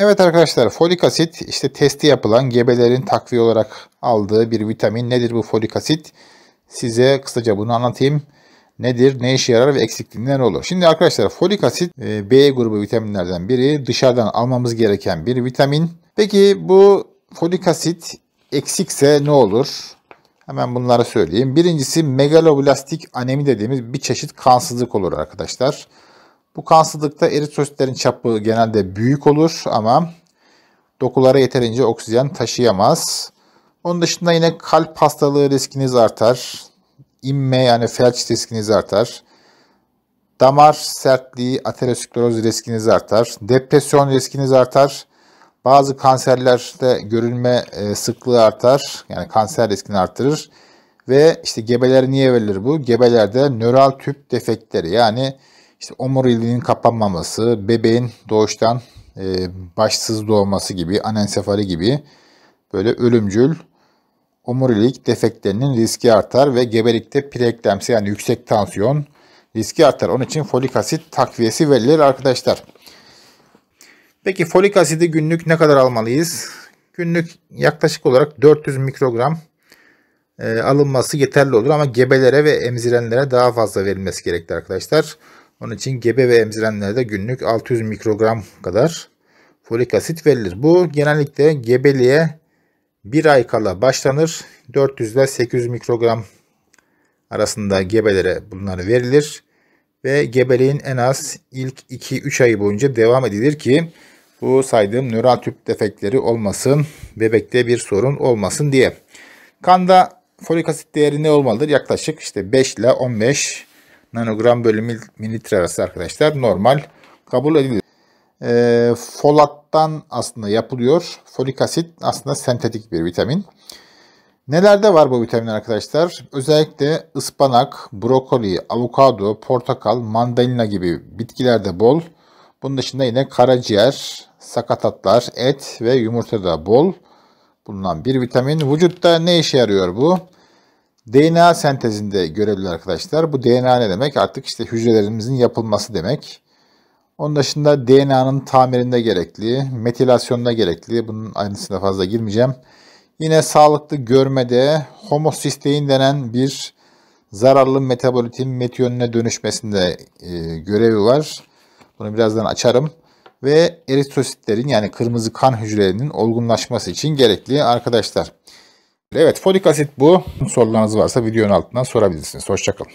Evet arkadaşlar folik asit işte testi yapılan gebelerin takviye olarak aldığı bir vitamin. Nedir bu folik asit? Size kısaca bunu anlatayım. Nedir, ne işe yarar ve eksikliğinden olur? Şimdi arkadaşlar folik asit e, B grubu vitaminlerden biri. Dışarıdan almamız gereken bir vitamin. Peki bu folik asit eksikse ne olur? Hemen bunları söyleyeyim. Birincisi megaloblastik anemi dediğimiz bir çeşit kansızlık olur arkadaşlar. Arkadaşlar. Bu kansızlıkta eritrositlerin çapı genelde büyük olur ama dokulara yeterince oksijen taşıyamaz. Onun dışında yine kalp hastalığı riskiniz artar. İnme yani felç riskiniz artar. Damar sertliği, ateroskleroz riskiniz artar. Depresyon riskiniz artar. Bazı kanserlerde görülme e, sıklığı artar. Yani kanser riskini artırır. Ve işte gebelere niye verilir bu? Gebelerde nöral tüp defektleri yani işte omuriliğinin kapanmaması, bebeğin doğuştan e, başsız doğması gibi, anensefali gibi böyle ölümcül omurilik defektlerinin riski artar ve gebelikte preeklemsi yani yüksek tansiyon riski artar. Onun için folik asit takviyesi verilir arkadaşlar. Peki folik asidi günlük ne kadar almalıyız? Günlük yaklaşık olarak 400 mikrogram e, alınması yeterli olur ama gebelere ve emzirenlere daha fazla verilmesi gerekli arkadaşlar. Onun için gebe ve emzirenlerde günlük 600 mikrogram kadar folik asit verilir. Bu genellikle gebeliğe bir ay kala başlanır. 400 ile 800 mikrogram arasında gebelere bunları verilir. Ve gebeliğin en az ilk 2-3 ayı boyunca devam edilir ki bu saydığım nöral tüp defekleri olmasın, bebekte bir sorun olmasın diye. Kanda folik asit değeri ne olmalıdır? Yaklaşık işte 5 ile 15 nanogram bölü mililitre arası arkadaşlar normal kabul edilir. E, folattan aslında yapılıyor. Folik asit aslında sentetik bir vitamin. Nelerde var bu vitamin arkadaşlar? Özellikle ıspanak, brokoli, avokado, portakal, mandalina gibi bitkilerde bol. Bunun dışında yine karaciğer, sakatatlar, et ve yumurtada bol bulunan bir vitamin. Vücutta ne işe yarıyor bu? DNA sentezinde görevli arkadaşlar. Bu DNA ne demek? Artık işte hücrelerimizin yapılması demek. Onun dışında DNA'nın tamirinde gerekli, metilasyonda gerekli. Bunun aynısına fazla girmeyeceğim. Yine sağlıklı görmede homosistein denen bir zararlı metabolitin metiyonine dönüşmesinde e, görevi var. Bunu birazdan açarım. Ve eritrositlerin yani kırmızı kan hücrelerinin olgunlaşması için gerekli arkadaşlar. Evet folik asit bu. Sorularınız varsa videonun altından sorabilirsiniz. Hoşçakalın.